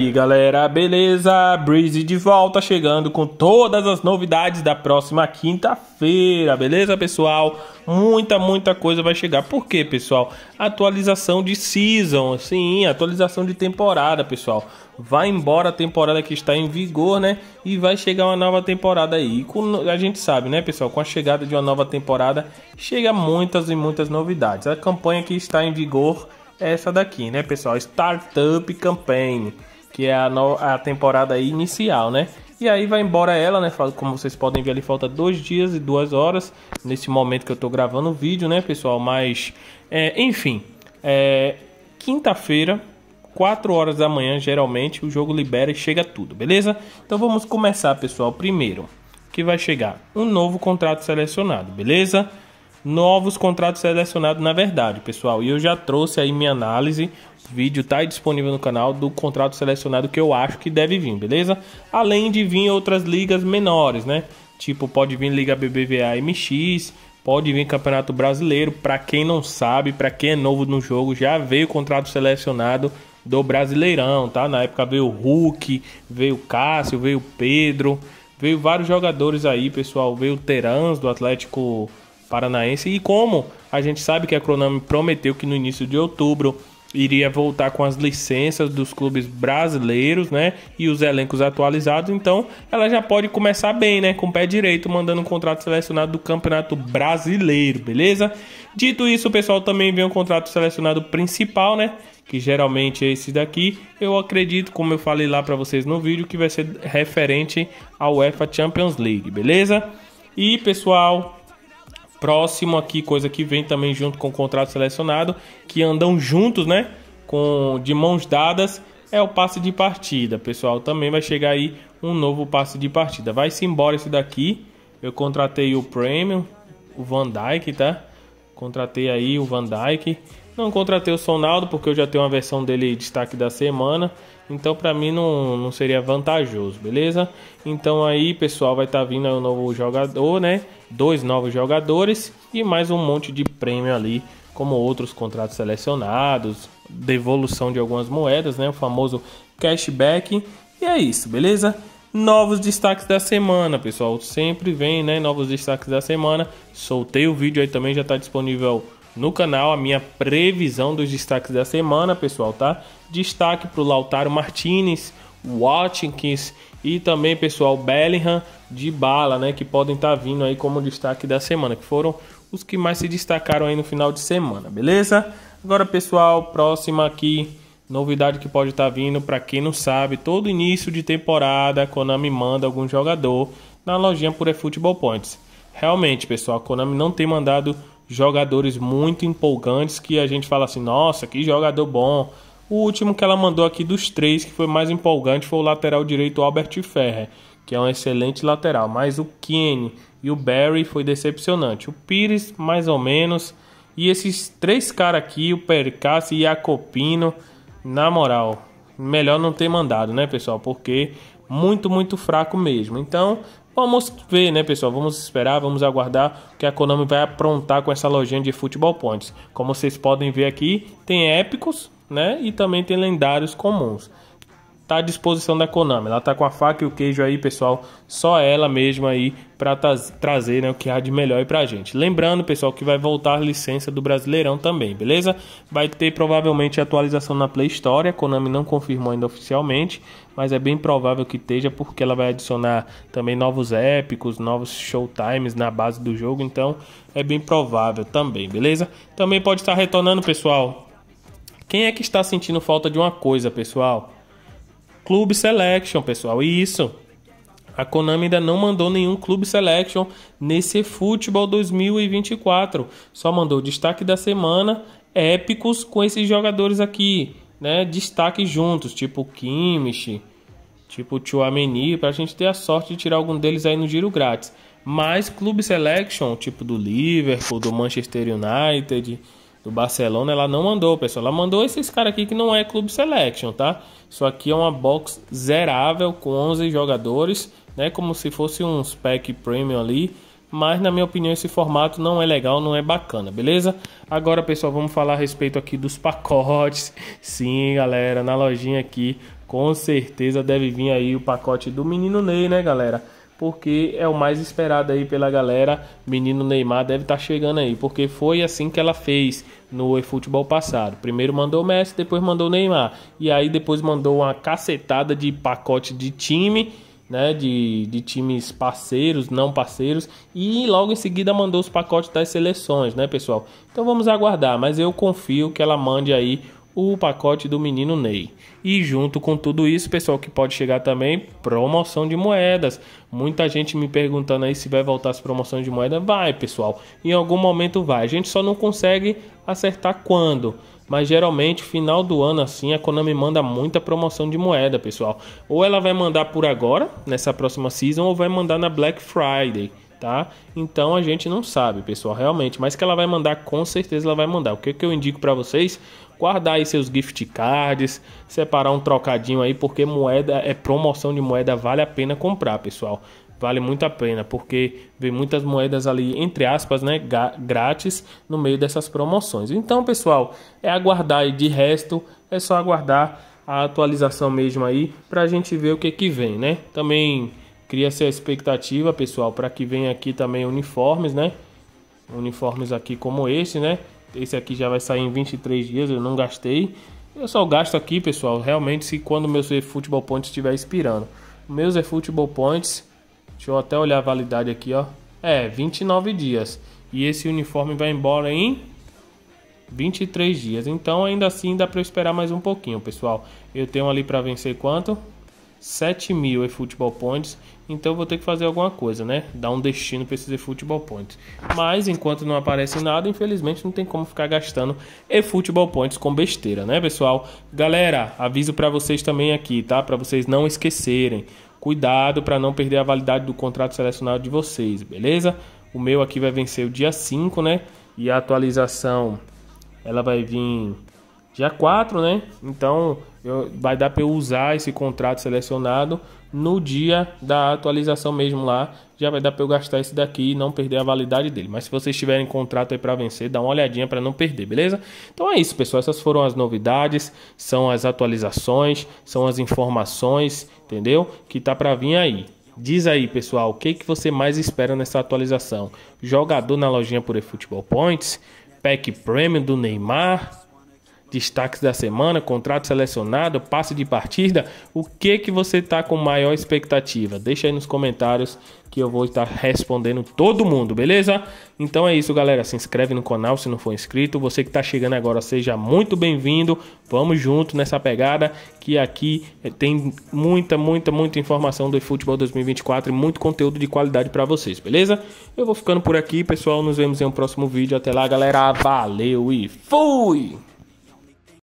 E galera, beleza? Breezy de volta chegando com todas as novidades da próxima quinta-feira, beleza pessoal? Muita, muita coisa vai chegar. Por quê, pessoal? Atualização de season, sim, atualização de temporada, pessoal. Vai embora a temporada que está em vigor, né? E vai chegar uma nova temporada aí. E com, a gente sabe, né, pessoal? Com a chegada de uma nova temporada, chega muitas e muitas novidades. A campanha que está em vigor é essa daqui, né, pessoal? Startup Campaign que é a, no, a temporada inicial, né? E aí vai embora ela, né? Como vocês podem ver ali, falta dois dias e duas horas nesse momento que eu tô gravando o vídeo, né, pessoal? Mas, é, enfim, é, quinta-feira, quatro horas da manhã, geralmente, o jogo libera e chega tudo, beleza? Então vamos começar, pessoal. Primeiro, que vai chegar um novo contrato selecionado, beleza? novos contratos selecionados, na verdade, pessoal. E eu já trouxe aí minha análise. O vídeo está disponível no canal do contrato selecionado que eu acho que deve vir, beleza? Além de vir outras ligas menores, né? Tipo, pode vir Liga BBVA MX, pode vir Campeonato Brasileiro. Para quem não sabe, para quem é novo no jogo, já veio contrato selecionado do Brasileirão, tá? Na época veio o Hulk, veio o Cássio, veio o Pedro, veio vários jogadores aí, pessoal. Veio o Terans do Atlético paranaense e como a gente sabe que a Croname prometeu que no início de outubro iria voltar com as licenças dos clubes brasileiros, né? E os elencos atualizados, então ela já pode começar bem, né? Com o pé direito, mandando um contrato selecionado do Campeonato Brasileiro, beleza? Dito isso, o pessoal também vem um contrato selecionado principal, né? Que geralmente é esse daqui. Eu acredito, como eu falei lá para vocês no vídeo, que vai ser referente à UEFA Champions League, beleza? E pessoal, próximo aqui, coisa que vem também junto com o contrato selecionado, que andam juntos, né? Com, de mãos dadas, é o passe de partida, pessoal. Também vai chegar aí um novo passe de partida. Vai-se embora esse daqui. Eu contratei o Premium, o Van Dyke, tá? Contratei aí o Van Dyke. Não contratei o Sonaldo porque eu já tenho uma versão dele destaque da semana. Então para mim não, não seria vantajoso, beleza? Então aí, pessoal, vai estar tá vindo o um novo jogador, né? dois novos jogadores e mais um monte de prêmio ali, como outros contratos selecionados, devolução de algumas moedas, né, o famoso cashback. E é isso, beleza? Novos destaques da semana, pessoal. Sempre vem, né? Novos destaques da semana. Soltei o vídeo aí também, já está disponível no canal a minha previsão dos destaques da semana, pessoal, tá? Destaque para o Lautaro Martinez, Watkins e também pessoal Bellingham de bala, né, que podem estar tá vindo aí como destaque da semana, que foram os que mais se destacaram aí no final de semana, beleza? Agora, pessoal, próxima aqui novidade que pode estar tá vindo, para quem não sabe, todo início de temporada a Konami manda algum jogador na lojinha por eFootball Points. Realmente, pessoal, a Konami não tem mandado jogadores muito empolgantes que a gente fala assim, nossa, que jogador bom, o último que ela mandou aqui dos três, que foi mais empolgante, foi o lateral direito Albert Ferrer, que é um excelente lateral. Mas o Kane e o Barry foi decepcionante. O Pires, mais ou menos. E esses três caras aqui, o Percassi e a Copino, na moral, melhor não ter mandado, né, pessoal? Porque muito, muito fraco mesmo. Então, vamos ver, né, pessoal? Vamos esperar, vamos aguardar o que a Konami vai aprontar com essa lojinha de Futebol Points. Como vocês podem ver aqui, tem épicos, né? E também tem lendários comuns. Tá à disposição da Konami. Ela tá com a faca e o queijo aí, pessoal. Só ela mesma aí para tra trazer né, o que há de melhor aí pra gente. Lembrando, pessoal, que vai voltar a licença do Brasileirão também, beleza? Vai ter provavelmente atualização na Play Store. A Konami não confirmou ainda oficialmente, mas é bem provável que esteja, porque ela vai adicionar também novos épicos, novos showtimes na base do jogo. Então é bem provável também, beleza? Também pode estar retornando, pessoal quem é que está sentindo falta de uma coisa, pessoal? Clube Selection, pessoal. Isso. A Konami ainda não mandou nenhum Clube Selection nesse Futebol 2024. Só mandou destaque da semana, épicos com esses jogadores aqui, né? Destaque juntos, tipo Kimmich, tipo Chouameni, para a gente ter a sorte de tirar algum deles aí no giro grátis. Mas Clube Selection, tipo do Liverpool, do Manchester United, do Barcelona, ela não mandou, pessoal. Ela mandou esses caras aqui que não é Clube Selection, tá? Isso aqui é uma box zerável com 11 jogadores, né? Como se fosse um pack premium ali. Mas, na minha opinião, esse formato não é legal, não é bacana, beleza? Agora, pessoal, vamos falar a respeito aqui dos pacotes. Sim, galera, na lojinha aqui, com certeza deve vir aí o pacote do Menino Ney, né, galera? porque é o mais esperado aí pela galera. Menino Neymar deve estar tá chegando aí, porque foi assim que ela fez no futebol passado. Primeiro mandou o Messi, depois mandou o Neymar. E aí depois mandou uma cacetada de pacote de time, né, de, de times parceiros, não parceiros, e logo em seguida mandou os pacotes das seleções, né, pessoal? Então vamos aguardar, mas eu confio que ela mande aí o pacote do menino Ney. E junto com tudo isso, pessoal, que pode chegar também promoção de moedas. Muita gente me perguntando aí se vai voltar as promoções de moeda. Vai, pessoal. Em algum momento vai. A gente só não consegue acertar quando. Mas geralmente, final do ano assim, a Konami manda muita promoção de moeda, pessoal. Ou ela vai mandar por agora, nessa próxima season, ou vai mandar na Black Friday tá? Então a gente não sabe, pessoal, realmente, mas que ela vai mandar, com certeza ela vai mandar. O que, que eu indico para vocês? Guardar aí seus gift cards, separar um trocadinho aí, porque moeda é promoção de moeda, vale a pena comprar, pessoal. Vale muito a pena, porque vem muitas moedas ali, entre aspas, né, grátis no meio dessas promoções. Então, pessoal, é aguardar aí de resto, é só aguardar a atualização mesmo aí, pra gente ver o que que vem, né? Também Cria-se a expectativa, pessoal, para que venha aqui também uniformes, né? Uniformes aqui como esse, né? Esse aqui já vai sair em 23 dias, eu não gastei. Eu só gasto aqui, pessoal, realmente se quando meus meu Futebol Points estiver expirando. Meus Futebol Points, deixa eu até olhar a validade aqui, ó. É, 29 dias. E esse uniforme vai embora em 23 dias. Então, ainda assim, dá para esperar mais um pouquinho, pessoal. Eu tenho ali para vencer quanto? 7 mil e futebol points, então vou ter que fazer alguma coisa, né? Dar um destino para esses futebol points. Mas enquanto não aparece nada, infelizmente não tem como ficar gastando e futebol points com besteira, né, pessoal? Galera, aviso para vocês também aqui, tá? Para vocês não esquecerem. Cuidado para não perder a validade do contrato selecionado de vocês, beleza? O meu aqui vai vencer o dia 5, né? E a atualização ela vai vir Dia 4, né? Então eu, vai dar para eu usar esse contrato selecionado no dia da atualização mesmo lá. Já vai dar para eu gastar esse daqui e não perder a validade dele. Mas se vocês tiverem contrato aí para vencer, dá uma olhadinha para não perder, beleza? Então é isso, pessoal. Essas foram as novidades, são as atualizações, são as informações, entendeu? Que tá para vir aí. Diz aí, pessoal, o que, que você mais espera nessa atualização? Jogador na lojinha por eFootball Points? Pack Premium do Neymar? destaques da semana, contrato selecionado, passe de partida, o que que você tá com maior expectativa? Deixa aí nos comentários que eu vou estar respondendo todo mundo, beleza? Então é isso, galera, se inscreve no canal se não for inscrito. Você que está chegando agora, seja muito bem-vindo. Vamos junto nessa pegada que aqui eh, tem muita, muita, muita informação do futebol 2024 e muito conteúdo de qualidade para vocês, beleza? Eu vou ficando por aqui, pessoal. Nos vemos em um próximo vídeo. Até lá, galera. Valeu e fui!